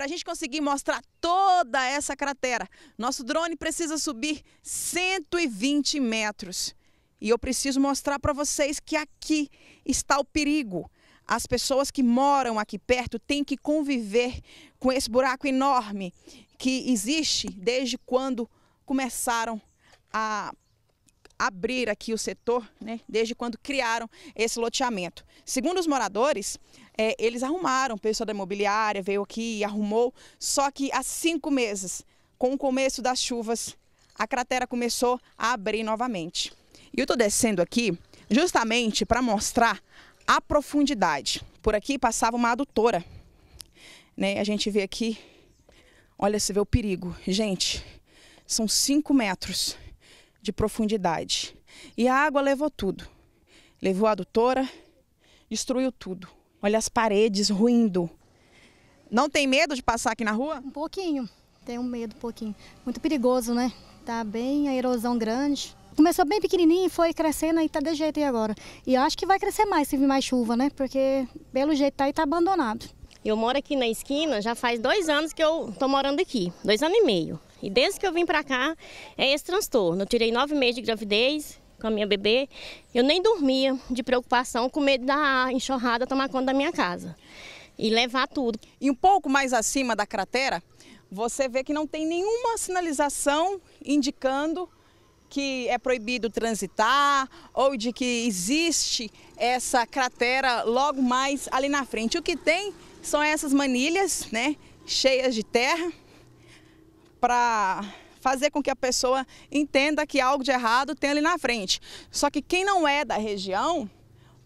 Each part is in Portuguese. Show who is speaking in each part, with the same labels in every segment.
Speaker 1: Para a gente conseguir mostrar toda essa cratera, nosso drone precisa subir 120 metros. E eu preciso mostrar para vocês que aqui está o perigo. As pessoas que moram aqui perto têm que conviver com esse buraco enorme que existe desde quando começaram a abrir aqui o setor, né, desde quando criaram esse loteamento. Segundo os moradores, é, eles arrumaram, o pessoal da imobiliária veio aqui e arrumou, só que há cinco meses, com o começo das chuvas, a cratera começou a abrir novamente. E eu estou descendo aqui justamente para mostrar a profundidade. Por aqui passava uma adutora. Né? A gente vê aqui, olha, você vê o perigo. Gente, são cinco metros de profundidade. E a água levou tudo. Levou a adutora, destruiu tudo. Olha as paredes ruindo. Não tem medo de passar aqui na rua? Um pouquinho, tenho medo um pouquinho. Muito perigoso, né? Tá bem
Speaker 2: a erosão grande. Começou bem pequenininho e foi crescendo e tá de jeito aí agora. E acho que vai crescer mais se vir mais chuva, né? Porque pelo jeito tá aí tá abandonado. Eu moro aqui na esquina já faz dois anos que eu tô morando aqui, dois anos e meio. E desde que eu vim para cá, é esse transtorno. Eu tirei nove meses de gravidez com a minha bebê. Eu nem dormia de preocupação,
Speaker 1: com medo da enxurrada tomar conta da minha casa e levar tudo. E um pouco mais acima da cratera, você vê que não tem nenhuma sinalização indicando que é proibido transitar ou de que existe essa cratera logo mais ali na frente. O que tem são essas manilhas, né, cheias de terra, para fazer com que a pessoa entenda que algo de errado tem ali na frente. Só que quem não é da região,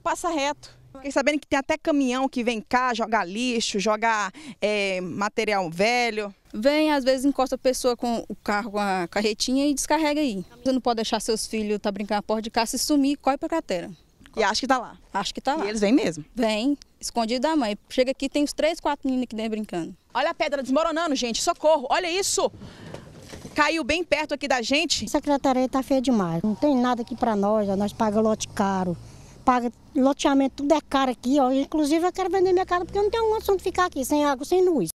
Speaker 1: passa reto. Fiquei sabendo que tem até caminhão que vem cá jogar lixo, jogar é,
Speaker 3: material velho. Vem, às vezes encosta a pessoa com o carro, com a carretinha e descarrega aí. Você não pode deixar seus filhos tá brincando na porta de casa, se sumir, corre pra cratera. E acho que tá lá. Acho que tá lá. E eles vêm mesmo? Vem escondido da mãe. Chega aqui, tem uns três, quatro meninos aqui dentro brincando. Olha a pedra desmoronando, gente. Socorro, olha isso. Caiu bem perto aqui da gente. A secretaria tá feia demais. Não tem nada aqui para nós, nós pagamos lote caro. Paga loteamento, tudo é caro aqui, ó. Inclusive eu quero vender minha casa porque eu não tenho onde ficar aqui, sem água, sem luz.